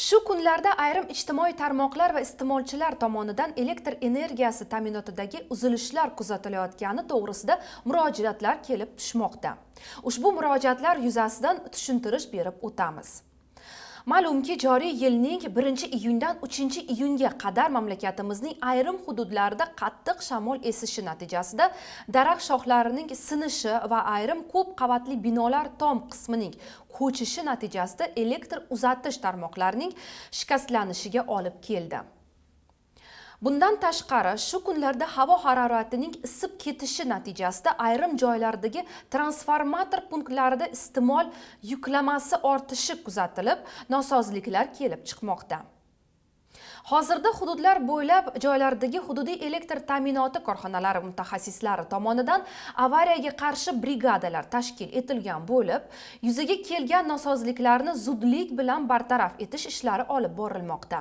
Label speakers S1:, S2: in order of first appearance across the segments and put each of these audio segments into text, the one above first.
S1: shu kunlarda ayrim ijtimoiy tarmoqlar va iste'molchilar tomonidan elektr energiyasi ta'minotidagi uzilishlar kuzatilayotgani to'g'risida murojaatlar kelib tushmoqda ushbu murojaatlar yuzasidan tushuntirish berib o'tamiz ma'lumki joriy yilning 1 iyundan 3 iyunga qadar mamlakatimizning ayrim hududlarida qattiq shamol esishi natijasida daraxt shoxlarining sinishi va ayrim ko'p qavatli binolar tom qismining ko'chishi natijasida elektr uzatish tarmoqlarining shikastlanishiga olib keldi bundan tashqari shu kunlarda havo haroratining isib ketishi natijasida ayrim joylardagi transformator punktlarida iste'mol yuklamasi ortishi kuzatilib nosozliklar kelib chiqmoqda hozirda hududlar bo'ylab joylardagi hududiy elektr ta'minoti korxonalari mutaxassislari tomonidan avariyaga qarshi brigadalar tashkil etilgan bo'lib yuzaga kelgan nosozliklarni zudlik bilan bartaraf etish ishlari olib borilmoqda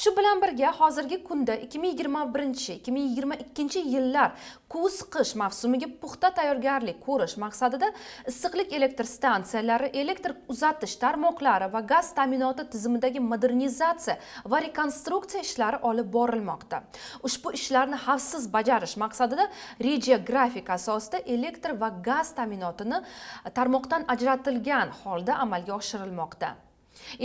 S1: shu bilan birga hozirgi kunda 2021-2022 yillar kuz qish mavsumiga puxta tayyorgarlik ko'rish maqsadida issiqlik elektr stansiyalari elektr uzatish tarmoqlari va gaz ta'minoti tizimidagi modernizatsiya va rekonstruksiya ishlari olib borilmoqda ushbu ishlarni xavfsiz bajarish maqsadida reja grafik asosida elektr va gaz ta'minotini tarmoqdan ajratilgan holda amalga oshirilmoqda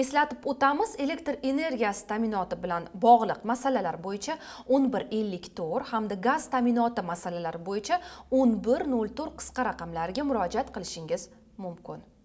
S1: eslatib o'tamiz elektr energiyasi ta'minoti bilan bog'liq masalalar bo'yicha 1154 hamda gaz ta'minoti masalalari bo'yicha 1104 qisqa raqamlarga murojaat qilishingiz mumkin